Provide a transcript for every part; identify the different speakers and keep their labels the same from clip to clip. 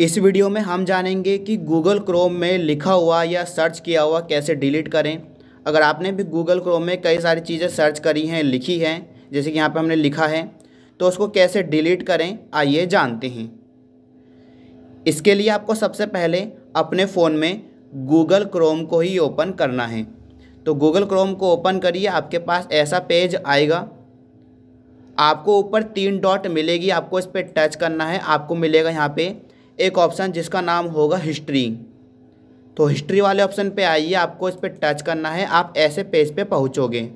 Speaker 1: इस वीडियो में हम जानेंगे कि गूगल क्रोम में लिखा हुआ या सर्च किया हुआ कैसे डिलीट करें अगर आपने भी गूगल क्रोम में कई सारी चीज़ें सर्च करी हैं लिखी हैं जैसे कि यहाँ पे हमने लिखा है तो उसको कैसे डिलीट करें आइए जानते हैं इसके लिए आपको सबसे पहले अपने फ़ोन में गूगल क्रोम को ही ओपन करना है तो गूगल क्रोम को ओपन करिए आपके पास ऐसा पेज आएगा आपको ऊपर तीन डॉट मिलेगी आपको इस पर टच करना है आपको मिलेगा यहाँ पे एक ऑप्शन जिसका नाम होगा हिस्ट्री तो हिस्ट्री वाले ऑप्शन पे आइए आपको इस पर टच करना है आप ऐसे पेज पे पहुँचोगे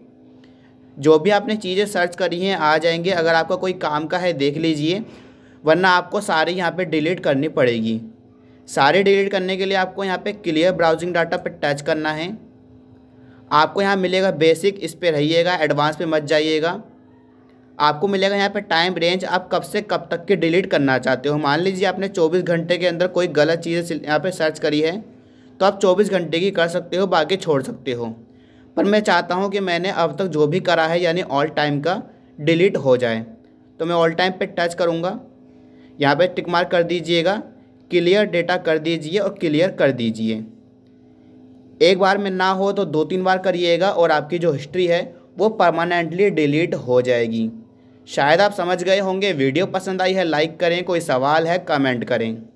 Speaker 1: जो भी आपने चीज़ें सर्च करी हैं आ जाएंगे अगर आपका कोई काम का है देख लीजिए वरना आपको सारी यहाँ पे डिलीट करनी पड़ेगी सारे डिलीट करने के लिए आपको यहाँ पे क्लियर ब्राउजिंग डाटा पर टच करना है आपको यहाँ मिलेगा बेसिक इस पर रहिएगा एडवांस पर मत जाइएगा आपको मिलेगा यहाँ पे टाइम रेंज आप कब से कब तक के डिलीट करना चाहते हो मान लीजिए आपने 24 घंटे के अंदर कोई गलत चीज़ यहाँ पे सर्च करी है तो आप 24 घंटे की कर सकते हो बाकी छोड़ सकते हो पर मैं चाहता हूँ कि मैंने अब तक जो भी करा है यानी ऑल टाइम का डिलीट हो जाए तो मैं ऑल टाइम पर टच करूँगा यहाँ पर टिक मार्क कर दीजिएगा क्लियर डेटा कर दीजिए और क्लियर कर दीजिए एक बार में ना हो तो दो तीन बार करिएगा और आपकी जो हिस्ट्री है वो परमानेंटली डिलीट हो जाएगी शायद आप समझ गए होंगे वीडियो पसंद आई है लाइक करें कोई सवाल है कमेंट करें